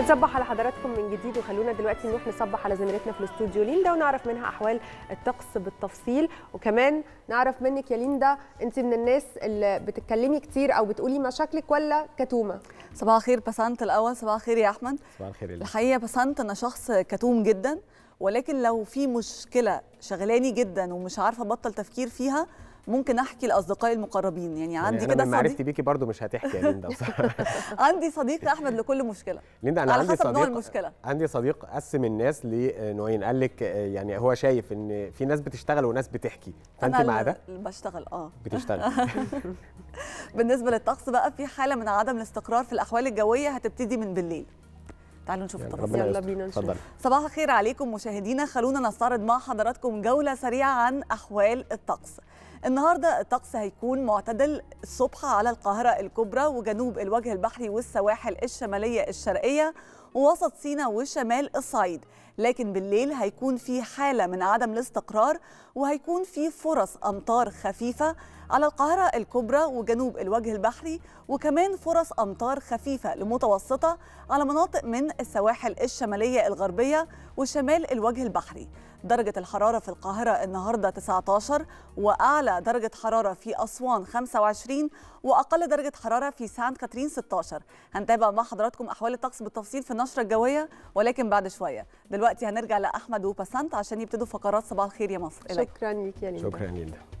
نصبح على حضراتكم من جديد وخلونا دلوقتي نروح نصبح على زميلتنا في الاستوديو ليندا ونعرف منها احوال الطقس بالتفصيل وكمان نعرف منك يا ليندا انت من الناس اللي بتتكلمي كتير او بتقولي مشاكلك ولا كتومه صباح الخير بسنت الاول صباح الخير يا احمد صباح الخير الحقيقه بسنت انا شخص كتوم جدا ولكن لو في مشكله شغلاني جدا ومش عارفه ابطل تفكير فيها ممكن احكي لاصدقائي المقربين يعني, يعني عندي كده صديق معرفتي بيكي برضو مش هتحكي يا ليندا عندي صديق يا احمد لكل مشكله ليندا انا على عندي حسب صديق نوع المشكله عندي صديق قسم الناس لنوعين قال لك يعني هو شايف ان في ناس بتشتغل وناس بتحكي فانت مع ده بشتغل اه بتشتغل بالنسبه للطقس بقى في حاله من عدم الاستقرار في الاحوال الجويه هتبتدي من بالليل تعالوا نشوف التفاصيل يلا بينا نشوف صباح الخير عليكم مشاهدينا خلونا نستعرض مع حضراتكم جوله سريعه عن احوال الطقس النهارده الطقس هيكون معتدل الصبح على القاهره الكبرى وجنوب الوجه البحري والسواحل الشماليه الشرقيه ووسط سينا وشمال الصعيد لكن بالليل هيكون في حالة من عدم الاستقرار وهيكون في فرص أمطار خفيفة على القاهرة الكبرى وجنوب الوجه البحري وكمان فرص أمطار خفيفة لمتوسطة على مناطق من السواحل الشمالية الغربية وشمال الوجه البحري درجة الحرارة في القاهرة النهاردة 19 وأعلى درجة حرارة في أسوان 25 وأقل درجة حرارة في سانت كاترين 16 هنتابع مع حضراتكم أحوال الطقس بالتفصيل في النشرة الجوية ولكن بعد شوية دلوقتي هنرجع لأحمد وباسانت عشان يبتدوا فقرات صباح الخير يا مصر شكرا لك يا ليندا شكرا ليندا